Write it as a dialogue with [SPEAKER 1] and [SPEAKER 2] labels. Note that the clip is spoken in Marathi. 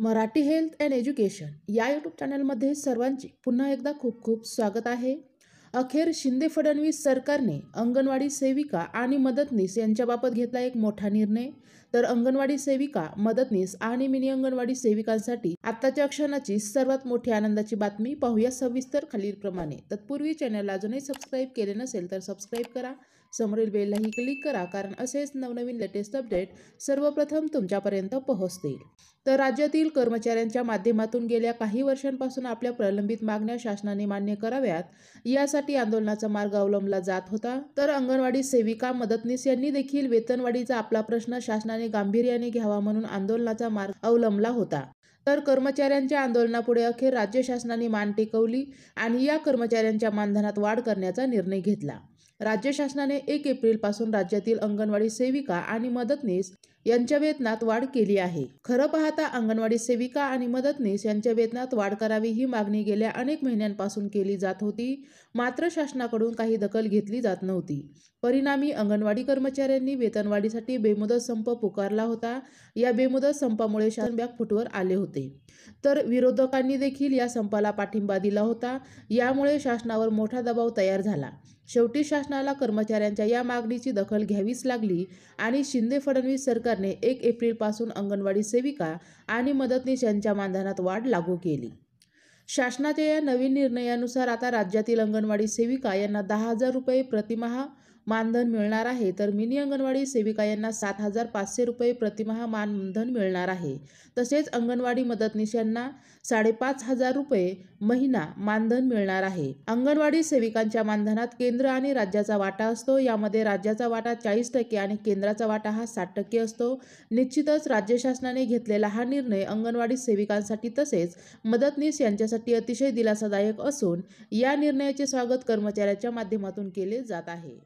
[SPEAKER 1] मराठी हेल्थ अँड एज्युकेशन या यूट्यूब चॅनलमध्ये सर्वांचे पुन्हा एकदा खूप खूप स्वागत आहे अखेर शिंदे फडणवीस सरकारने अंगणवाडी सेविका आणि मदतनीस यांच्याबाबत घेतला एक मोठा निर्णय तर अंगणवाडी सेविका मदतनीस आणि मिनी अंगणवाडी सेविकांसाठी आत्ताच्या क्षणाची सर्वात मोठी आनंदाची बातमी पाहूया सविस्तर खालीलप्रमाणे तत्पूर्वी चॅनलला अजूनही सबस्क्राईब केले नसेल तर सबस्क्राईब करा समोरील बेललाही क्लिक करा कारण असेच नवनवीन लेटेस्ट अपडेट सर्वप्रथम तुमच्यापर्यंत पोहोचतील तर राज्यातील कर्मचाऱ्यांच्या माध्यमातून गेल्या काही वर्षांपासून आपल्या प्रलंबित मागण्या शासनाने मान्य कराव्यात यासाठी आंदोलनाचा मार्ग अवलंबला जात होता तर अंगणवाडी सेविका मदतनीस यांनी देखील वेतनवाढीचा आपला प्रश्न शासनाने गांभीर्याने घ्यावा म्हणून आंदोलनाचा मार्ग अवलंबला होता तर कर्मचाऱ्यांच्या आंदोलनापुढे अखेर राज्य शासनाने मान टेकवली आणि या कर्मचाऱ्यांच्या मानधनात वाढ करण्याचा निर्णय घेतला राज्य शासनाने एक एप्रिल पासून राज्यातील अंगणवाडी सेविका आणि मदतनीस यांच्या वेतनात वाढ केली आहे खरं पाहता अंगणवाडी सेविका आणि मदतनीस यांच्या वेतनात वाढ करावी ही मागणी गेल्या अनेक महिन्यांपासून केली जात होती मात्र शासनाकडून काही दखल घेतली जात नव्हती परिणामी अंगणवाडी कर्मचाऱ्यांनी वेतनवाढीसाठी बेमुदत संप पुकारला होता या बेमुदत संपामुळे शासन बॅग फुटवर आले होते तर विरोधकांनी देखील या संपाला पाठिंबा दिला होता यामुळे शासनावर मोठा दबाव तयार झाला शेवटी शासनाला कर्मचाऱ्यांच्या या मागणीची दखल घ्यावीच लागली आणि शिंदे फडणवीस सरकार सरकारने एक एप्रिलपासून अंगणवाडी सेविका आणि मदतनीस यांच्या मानधनात वाढ लागू केली शासनाच्या या नवीन निर्णयानुसार आता राज्यातील अंगणवाडी सेविका यांना दहा हजार रुपये प्रतिमहा मानधन मिळणार आहे तर मिनी अंगणवाडी सेविका यांना सात हजार पाचशे रुपये प्रतिमाह मानधन मिळणार आहे तसेच अंगणवाडी मदतनीस यांना साडेपाच हजार रुपये महिना मानधन मिळणार आहे अंगणवाडी सेविकांच्या मानधनात केंद्र आणि राज्याचा वाटा असतो यामध्ये राज्याचा वाटा चाळीस टक्के आणि केंद्राचा वाटा हा साठ टक्के असतो निश्चितच राज्य शासनाने घेतलेला हा निर्णय अंगणवाडी सेविकांसाठी तसेच मदतनीस यांच्यासाठी अतिशय दिलासादायक असून या निर्णयाचे स्वागत कर्मचाऱ्याच्या माध्यमातून केले जात आहे